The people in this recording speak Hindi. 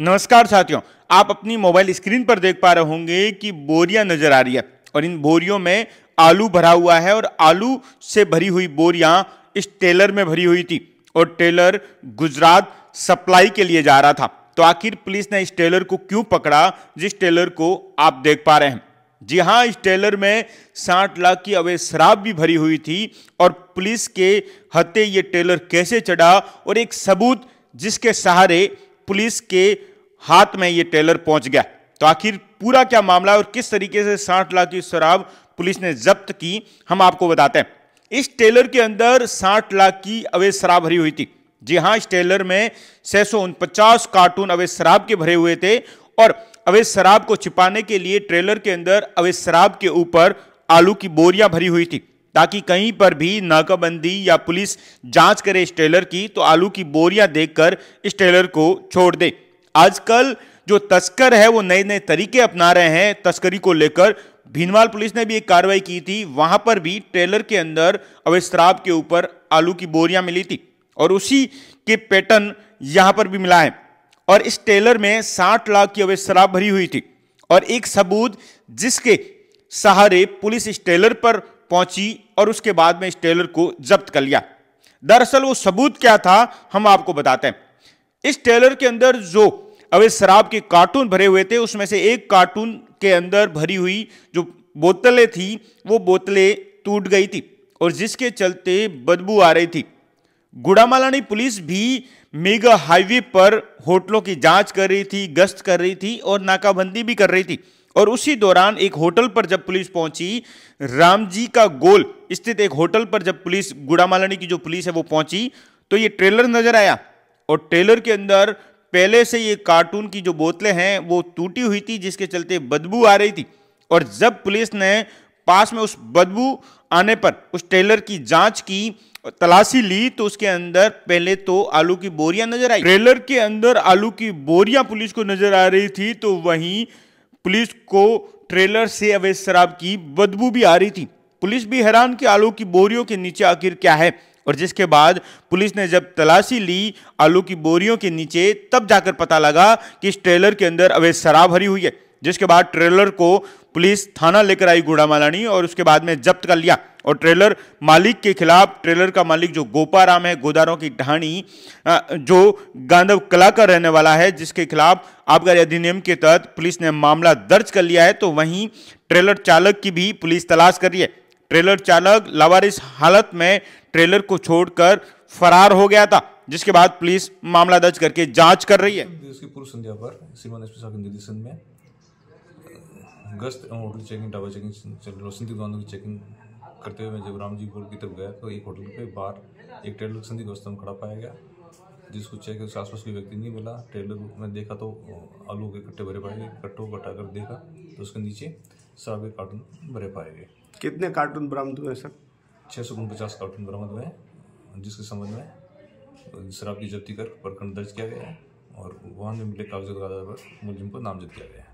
नमस्कार साथियों आप अपनी मोबाइल स्क्रीन पर देख पा रहे होंगे कि बोरियां नजर आ रही है और इन बोरियों में आलू भरा हुआ है और आलू से भरी हुई बोरियां इस टेलर में भरी हुई थी और टेलर गुजरात सप्लाई के लिए जा रहा था तो आखिर पुलिस ने इस टेलर को क्यों पकड़ा जिस टेलर को आप देख पा रहे हैं जी हाँ इस टेलर में साठ लाख की अवैध शराब भी भरी हुई थी और पुलिस के हते ये टेलर कैसे चढ़ा और एक सबूत जिसके सहारे पुलिस के हाथ में ये टेलर पहुंच गया तो आखिर पूरा क्या मामला और किस तरीके से साठ लाख की शराब पुलिस ने जब्त की हम आपको बताते हैं इस टेलर के अंदर साठ लाख की अवैध शराब भरी हुई थी जी हां इस टेलर में छह सौ उनपचास कार्टून अवैध शराब के भरे हुए थे और अवैध शराब को छिपाने के लिए ट्रेलर के अंदर अवैध शराब के ऊपर आलू की बोरियां भरी हुई थी ताकि कहीं पर भी नाकाबंदी या पुलिस जांच करे इस ट्रेलर की तो आलू की बोरियां देखकर इस ट्रेलर को छोड़ दे आजकल जो तस्कर है वो नए नए तरीके अपना रहे हैं तस्करी को लेकर भीनवाल पुलिस ने भी एक कार्रवाई की थी वहां पर भी ट्रेलर के अंदर अवैध शराब के ऊपर आलू की बोरियां मिली थी और उसी के पैटर्न यहां पर भी मिला है और इस ट्रेलर में 60 लाख की अवैध शराब भरी हुई थी और एक सबूत जिसके सहारे पुलिस इस ट्रेलर पर पहुंची और उसके बाद में इस टेलर को जब्त कर लिया दरअसल वो सबूत क्या था हम आपको बताते हैं इस ट्रेलर के अंदर जो अवैध शराब के कार्टून भरे हुए थे उसमें से एक कार्टून के अंदर भरी हुई जो बोतलें थी वो बोतलें टूट गई थी और जिसके चलते बदबू आ रही थी गुड़ामालानी पुलिस भी मेगा हाईवे पर होटलों की जांच कर रही थी गश्त कर रही थी और नाकाबंदी भी कर रही थी और उसी दौरान एक होटल पर जब पुलिस पहुंची रामजी का गोल स्थित एक होटल पर जब पुलिस गुड़ामालानी की जो पुलिस है वो पहुंची तो ये ट्रेलर नजर आया और ट्रेलर के अंदर पहले से ये कार्टून की जो बोतलें हैं वो टूटी हुई थी जिसके चलते बदबू आ रही थी और जब पुलिस ने पास में उस बदबू आने पर उस ट्रेलर की जांच की तलाशी ली तो उसके अंदर पहले तो आलू की बोरियां नजर आई ट्रेलर के अंदर आलू की बोरियां पुलिस को नजर आ रही थी तो वहीं पुलिस को ट्रेलर से अवैध शराब की बदबू भी आ रही थी पुलिस भी हैरान कि आलू की बोरियों के नीचे आखिर क्या है और जिसके बाद पुलिस ने जब तलाशी ली आलू की बोरियों के नीचे तब जाकर पता लगा कि इस ट्रेलर के अंदर अवैध शराब भरी हुई है जिसके बाद ट्रेलर को पुलिस थाना लेकर आई गुड़ामालानी और उसके बाद में जब्त कर लिया और ट्रेलर मालिक के खिलाफ ट्रेलर का मालिक जो गोपाराम है गोदारों की ढाणी जो गांधव कला का रहने वाला है जिसके खिलाफ आबकारी अधिनियम के तहत पुलिस ने मामला दर्ज कर लिया है तो वहीं ट्रेलर चालक की भी पुलिस तलाश कर रही है ट्रेलर चालक लावारिस हालत में ट्रेलर को छोड़कर फरार हो गया था जिसके बाद पुलिस मामला दर्ज करके जांच कर रही है पूर्व संध्या पर श्रीमान पी साहब निर्देशन में गश्त होटल चेकिंग टावर चेकिंग चल रोशनी की की चेकिंग करते हुए मैं जब राम जी की तरफ गया तो एक होटल के बाहर एक ट्रेलर संधि में खड़ा पाया गया जिसको चेक उसके आसपास कोई व्यक्ति नहीं मिला ट्रेलर में देखा तो आलू के कट्टे भरे पाए गए कट्टों को कटा कर देखा तो उसके नीचे शराब के कार्टून भरे पाए गए कितने कार्टून बरामद हुए सर छः सौ उनपचास कार्टून बरामद हुए हैं जिसके संबंध में शराब की जब्ती कर प्रकरण दर्ज किया गया है और वाहन में मिले कागजों के आधार पर मुलिम को नामजद किया गया है